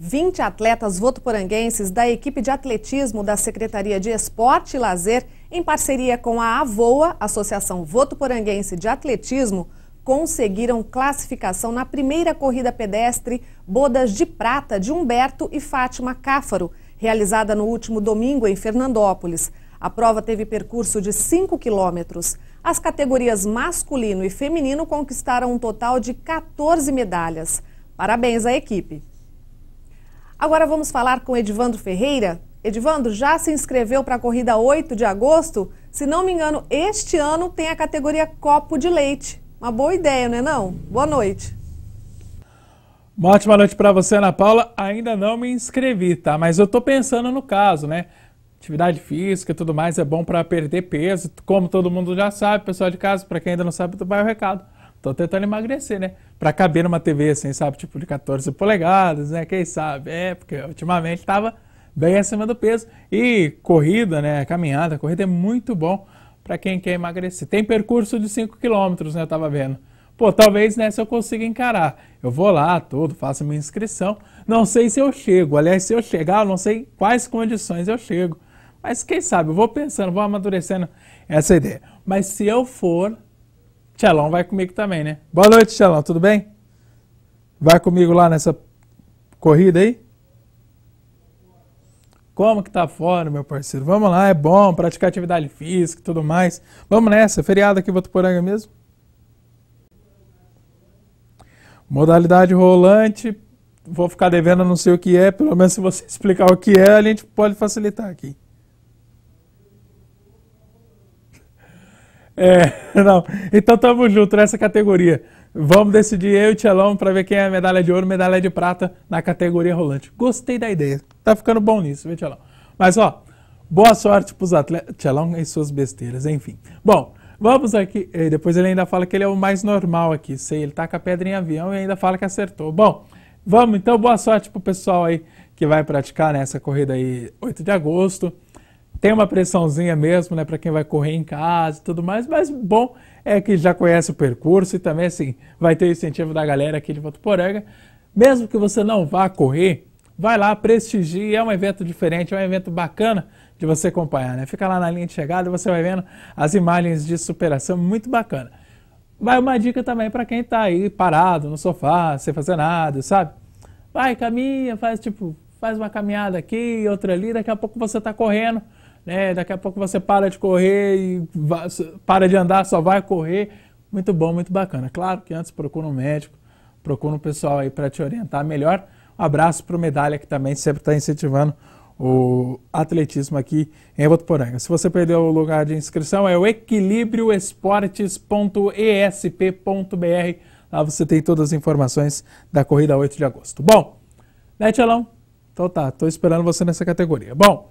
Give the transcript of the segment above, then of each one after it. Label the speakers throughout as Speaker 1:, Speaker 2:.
Speaker 1: 20 atletas votoporanguenses da equipe de atletismo da Secretaria de Esporte e Lazer, em parceria com a AVOA, Associação Votoporanguense de Atletismo, conseguiram classificação na primeira corrida pedestre Bodas de Prata de Humberto e Fátima Cáfaro, realizada no último domingo em Fernandópolis. A prova teve percurso de 5 quilômetros. As categorias masculino e feminino conquistaram um total de 14 medalhas. Parabéns à equipe! Agora vamos falar com Edvandro Ferreira. Edvandro já se inscreveu para a corrida 8 de agosto? Se não me engano, este ano tem a categoria copo de leite. Uma boa ideia, não é não? Boa noite.
Speaker 2: Uma ótima noite para você, Ana Paula. Ainda não me inscrevi, tá? Mas eu estou pensando no caso, né? Atividade física e tudo mais é bom para perder peso. Como todo mundo já sabe, pessoal de casa, para quem ainda não sabe, vai é o recado. Tô tentando emagrecer, né? Pra caber numa TV assim, sabe? Tipo de 14 polegadas, né? Quem sabe? É, porque ultimamente tava bem acima do peso. E corrida, né? Caminhada, corrida é muito bom para quem quer emagrecer. Tem percurso de 5 km, né? Eu tava vendo. Pô, talvez nessa né, eu consiga encarar. Eu vou lá, todo, faço minha inscrição. Não sei se eu chego. Aliás, se eu chegar, eu não sei quais condições eu chego. Mas quem sabe, eu vou pensando, vou amadurecendo essa ideia. Mas se eu for, Tchelão vai comigo também, né? Boa noite, Tchelão, tudo bem? Vai comigo lá nessa corrida aí? Como que tá fora, meu parceiro? Vamos lá, é bom praticar atividade física e tudo mais. Vamos nessa, feriado aqui em Votuporanga mesmo? Modalidade rolante, vou ficar devendo, não sei o que é, pelo menos se você explicar o que é, a gente pode facilitar aqui. É, não. Então tamo junto nessa categoria. Vamos decidir eu e o Tchelão para ver quem é medalha de ouro, medalha de prata na categoria rolante. Gostei da ideia. Tá ficando bom nisso, viu, Tchelão? Mas ó, boa sorte pros atletas. Tchelão e suas besteiras, enfim. Bom, vamos aqui. E eh, depois ele ainda fala que ele é o mais normal aqui. Sei, ele tá com a pedra em avião e ainda fala que acertou. Bom, vamos então, boa sorte pro pessoal aí que vai praticar nessa corrida aí 8 de agosto. Tem uma pressãozinha mesmo, né, para quem vai correr em casa e tudo mais, mas bom é que já conhece o percurso e também, assim, vai ter o incentivo da galera aqui de Votuporanga. Mesmo que você não vá correr, vai lá, prestigie, é um evento diferente, é um evento bacana de você acompanhar, né? Fica lá na linha de chegada, você vai vendo as imagens de superação, muito bacana. Vai uma dica também para quem está aí parado no sofá, sem fazer nada, sabe? Vai, caminha, faz tipo, faz uma caminhada aqui, outra ali, daqui a pouco você está correndo, né? Daqui a pouco você para de correr e vai, para de andar, só vai correr. Muito bom, muito bacana. Claro que antes procura um médico, procura um pessoal aí para te orientar melhor. Um abraço para o Medalha, que também sempre está incentivando o atletismo aqui em Votuporanga Se você perdeu o lugar de inscrição, é o equilibrioesportes.esp.br. Lá você tem todas as informações da corrida 8 de agosto. Bom, né, Tchelão? Então tá, estou esperando você nessa categoria. Bom,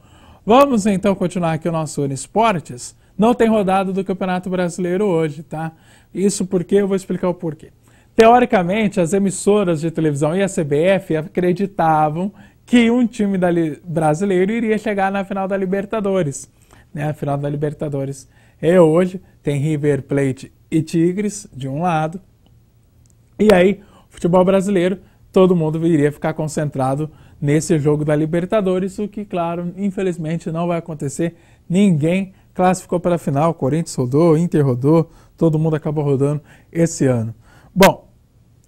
Speaker 2: Vamos então continuar aqui o nosso Unisportes. Não tem rodada do Campeonato Brasileiro hoje, tá? Isso porque eu vou explicar o porquê. Teoricamente, as emissoras de televisão e a CBF acreditavam que um time brasileiro iria chegar na final da Libertadores. Né? A final da Libertadores é hoje, tem River Plate e Tigres de um lado. E aí, futebol brasileiro, todo mundo iria ficar concentrado nesse jogo da Libertadores, o que, claro, infelizmente não vai acontecer. Ninguém classificou para a final. Corinthians rodou, Inter rodou, todo mundo acabou rodando esse ano. Bom,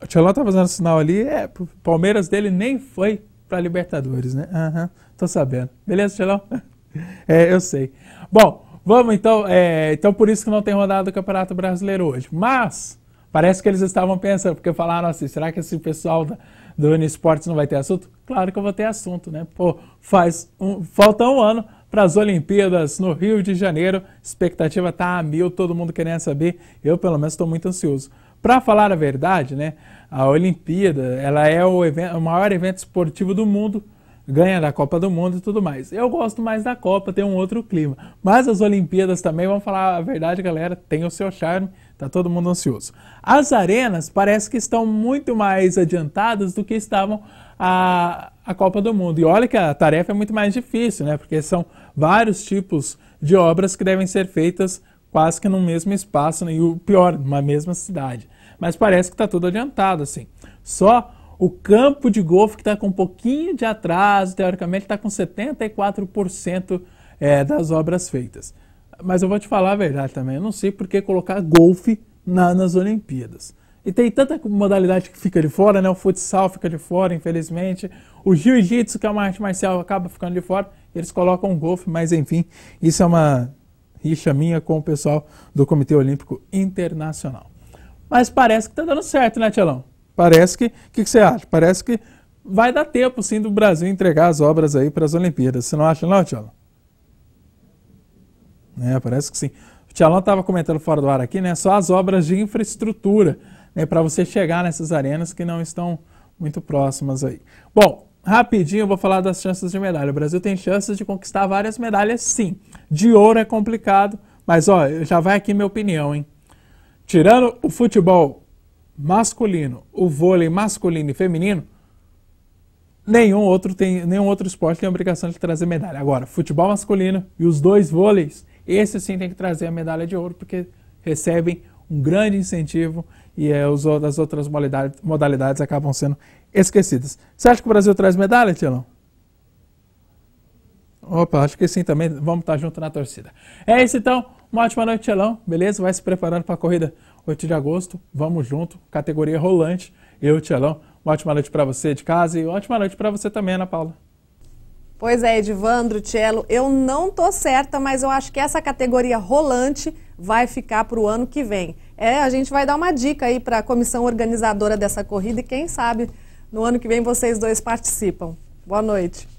Speaker 2: o Tcheló está fazendo sinal ali, é, o Palmeiras dele nem foi para a Libertadores, né? Aham, uhum, tô sabendo. Beleza, Tcheló? é, eu sei. Bom, vamos então, é, então por isso que não tem rodada do Campeonato Brasileiro hoje. Mas Parece que eles estavam pensando, porque falaram assim, será que esse pessoal da, do UniSports não vai ter assunto? Claro que eu vou ter assunto, né? Pô, faz um, falta um ano para as Olimpíadas no Rio de Janeiro, expectativa tá a mil, todo mundo querendo saber, eu pelo menos estou muito ansioso. Para falar a verdade, né, a Olimpíada, ela é o, evento, o maior evento esportivo do mundo, ganha da Copa do Mundo e tudo mais. Eu gosto mais da Copa, tem um outro clima. Mas as Olimpíadas também, vamos falar a verdade, galera, tem o seu charme, Está todo mundo ansioso. As arenas parece que estão muito mais adiantadas do que estavam a, a Copa do Mundo. E olha que a tarefa é muito mais difícil, né? Porque são vários tipos de obras que devem ser feitas quase que no mesmo espaço, né? e o pior, numa mesma cidade. Mas parece que está tudo adiantado, assim. Só o campo de golfe que está com um pouquinho de atraso, teoricamente está com 74% é, das obras feitas. Mas eu vou te falar a verdade também. Eu não sei por que colocar golfe na, nas Olimpíadas. E tem tanta modalidade que fica de fora, né? O futsal fica de fora, infelizmente. O jiu-jitsu, que é uma arte marcial, acaba ficando de fora. Eles colocam golfe, mas enfim, isso é uma rixa minha com o pessoal do Comitê Olímpico Internacional. Mas parece que tá dando certo, né, Tielão? Parece que. O que, que, você acha? Parece que vai dar tempo, sim, do Brasil entregar as obras aí para as Olimpíadas. Você não acha, não, Tielão? Né? Parece que sim. O Tchalão estava comentando fora do ar aqui, né? Só as obras de infraestrutura, né? Para você chegar nessas arenas que não estão muito próximas aí. Bom, rapidinho eu vou falar das chances de medalha. O Brasil tem chances de conquistar várias medalhas, sim. De ouro é complicado, mas ó, já vai aqui minha opinião, hein? Tirando o futebol masculino, o vôlei masculino e feminino, nenhum outro tem nenhum outro esporte tem a obrigação de trazer medalha. Agora, futebol masculino e os dois vôleis esse sim tem que trazer a medalha de ouro, porque recebem um grande incentivo e é, os, as outras modalidades, modalidades acabam sendo esquecidas. Você acha que o Brasil traz medalha, Tilão? Opa, acho que sim também. Vamos estar junto na torcida. É isso então. Uma ótima noite, Tilão. Beleza? Vai se preparando para a corrida 8 de agosto. Vamos junto. Categoria rolante. Eu, Tilão. Uma ótima noite para você de casa e uma ótima noite para você também, Ana Paula.
Speaker 1: Pois é, Edvandro, Tiello, eu não tô certa, mas eu acho que essa categoria rolante vai ficar para o ano que vem. É, a gente vai dar uma dica aí para a comissão organizadora dessa corrida e quem sabe no ano que vem vocês dois participam. Boa noite.